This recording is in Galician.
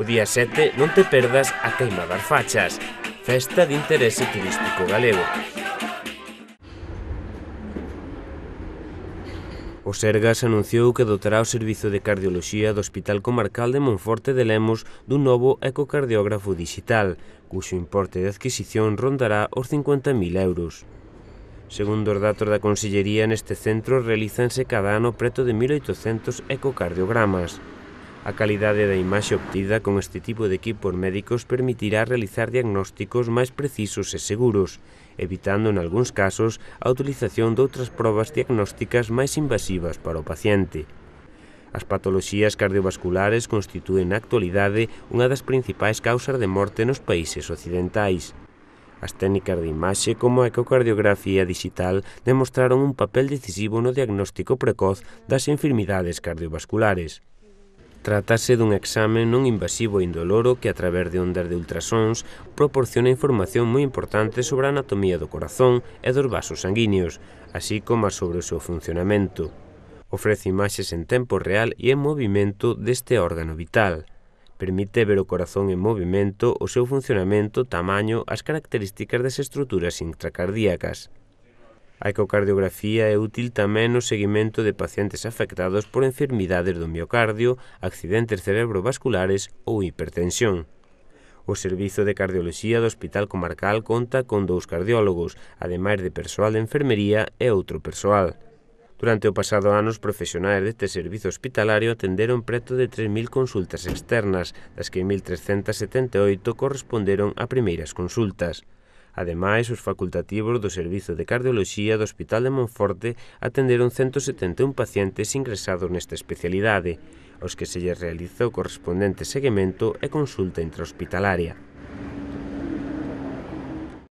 O día 7 non te perdas a Queima das Fachas, festa de interese turístico galego. O Sergas anunciou que dotará o Servizo de Cardioloxía do Hospital Comarcal de Monforte de Lemos dun novo ecocardiógrafo digital, cuxo importe de adquisición rondará os 50.000 euros. Segundo os datos da Consellería, neste centro realizanse cada ano preto de 1.800 ecocardiogramas. A calidade da imaxe obtida con este tipo de equipos médicos permitirá realizar diagnósticos máis precisos e seguros, evitando en algúns casos a utilización de outras probas diagnósticas máis invasivas para o paciente. As patoloxías cardiovasculares constituen na actualidade unha das principais causas de morte nos países occidentais. As técnicas de imaxe como a ecocardiografía digital demostraron un papel decisivo no diagnóstico precoz das enfermidades cardiovasculares. Tratase dun exame non invasivo e indoloro que a través de ondas de ultrasons proporciona información moi importante sobre a anatomía do corazón e dos vasos sanguíneos, así como sobre o seu funcionamento. Ofrece imaxes en tempo real e en movimento deste órgano vital. Permite ver o corazón en movimento, o seu funcionamento, tamaño, as características das estruturas intracardíacas. A ecocardiografía é útil tamén no seguimento de pacientes afectados por enfermidades do miocardio, accidentes cerebrovasculares ou hipertensión. O Servizo de Cardioloxía do Hospital Comarcal conta con dous cardiólogos, ademais de persoal de enfermería e outro persoal. Durante o pasado ano, os profesionais deste servizo hospitalario atenderon preto de 3.000 consultas externas, das que 1.378 corresponderon a primeiras consultas. Ademais, os facultativos do Servizo de Cardioloxía do Hospital de Monforte atenderon 171 pacientes ingresados nesta especialidade, os que se lle realizou correspondente seguimento e consulta intrahospitalaria.